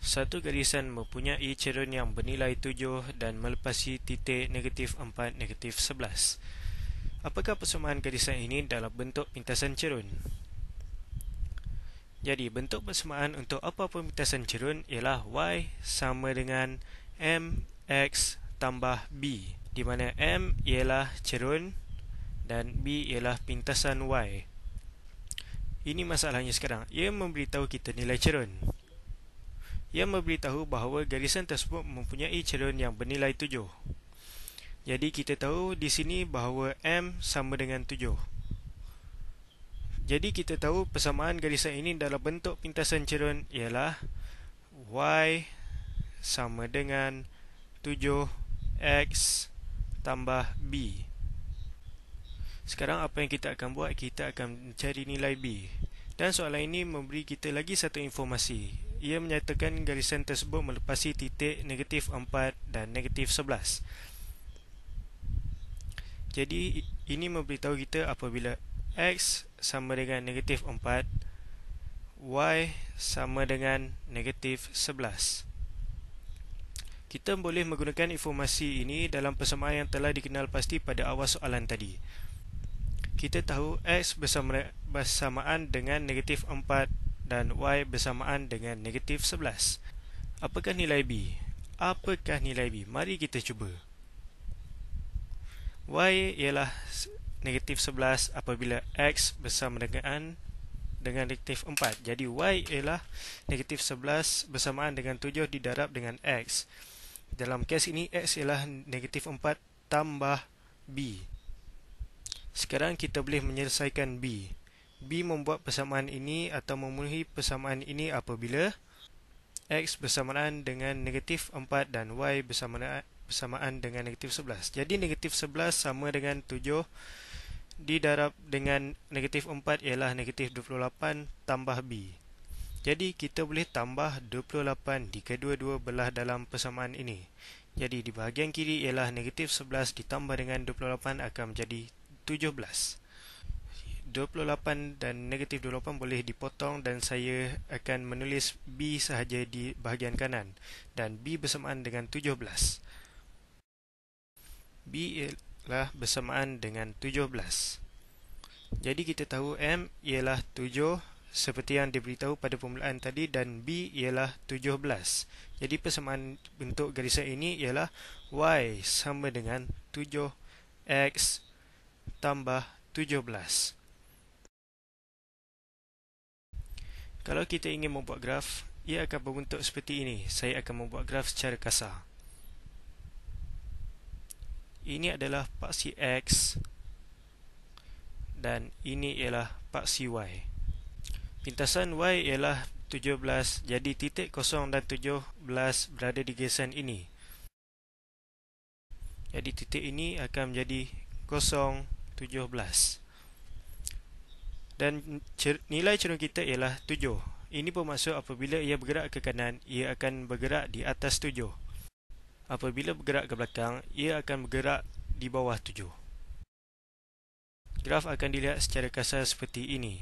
Satu garisan mempunyai cerun yang bernilai 7 dan melepasi titik negatif 4, negatif 11. Apakah persamaan garisan ini dalam bentuk pintasan cerun? Jadi, bentuk persamaan untuk apa-apa pintasan cerun ialah Y sama dengan m x tambah B di mana M ialah cerun dan B ialah pintasan Y. Ini masalahnya sekarang. Ia memberitahu kita nilai cerun. Ia memberitahu bahawa garisan tersebut mempunyai calon yang bernilai 7 Jadi kita tahu di sini bahawa M sama dengan 7 Jadi kita tahu persamaan garisan ini dalam bentuk pintasan calon ialah Y sama dengan 7X tambah B Sekarang apa yang kita akan buat? Kita akan cari nilai B dan soalan ini memberi kita lagi satu informasi ia menyatakan garisan tersebut melepasi titik negatif 4 dan negatif 11. Jadi, ini memberitahu kita apabila X sama dengan negatif 4, Y sama dengan negatif 11. Kita boleh menggunakan informasi ini dalam persamaan yang telah dikenal pasti pada awal soalan tadi. Kita tahu X bersamaan dengan negatif 4 dan Y bersamaan dengan negatif 11. Apakah nilai B? Apakah nilai B? Mari kita cuba. Y ialah negatif 11 apabila X bersamaan dengan dengan negatif 4. Jadi Y ialah negatif 11 bersamaan dengan 7 didarab dengan X. Dalam kes ini, X ialah negatif 4 tambah B. Sekarang kita boleh menyelesaikan B. B membuat persamaan ini atau memenuhi persamaan ini apabila X bersamaan dengan negatif 4 dan Y bersamaan dengan negatif 11. Jadi negatif 11 sama dengan 7 didarab dengan negatif 4 ialah negatif 28 tambah B. Jadi kita boleh tambah 28 di kedua-dua belah dalam persamaan ini. Jadi di bahagian kiri ialah negatif 11 ditambah dengan 28 akan menjadi 17. 28 dan negatif 28 boleh dipotong dan saya akan menulis B sahaja di bahagian kanan dan B bersamaan dengan 17. B ialah bersamaan dengan 17. Jadi kita tahu M ialah 7 seperti yang diberitahu pada permulaan tadi dan B ialah 17. Jadi persamaan bentuk garisan ini ialah Y sama dengan 7X tambah 17. Kalau kita ingin membuat graf, ia akan berbentuk seperti ini. Saya akan membuat graf secara kasar. Ini adalah paksi X dan ini ialah paksi Y. Pintasan Y ialah 17 jadi titik kosong dan 17 berada di gesan ini. Jadi titik ini akan menjadi kosong 17 dan cer- nilai cerun kita ialah 7. Ini bermaksud apabila ia bergerak ke kanan, ia akan bergerak di atas 7. Apabila bergerak ke belakang, ia akan bergerak di bawah 7. Graf akan dilihat secara kasar seperti ini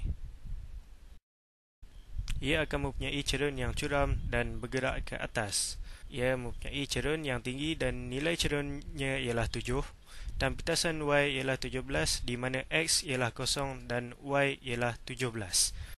ia akan mempunyai cerun yang curam dan bergerak ke atas. Ia mempunyai cerun yang tinggi dan nilai cerunnya ialah 7 dan pitasan Y ialah 17 di mana X ialah 0 dan Y ialah 17.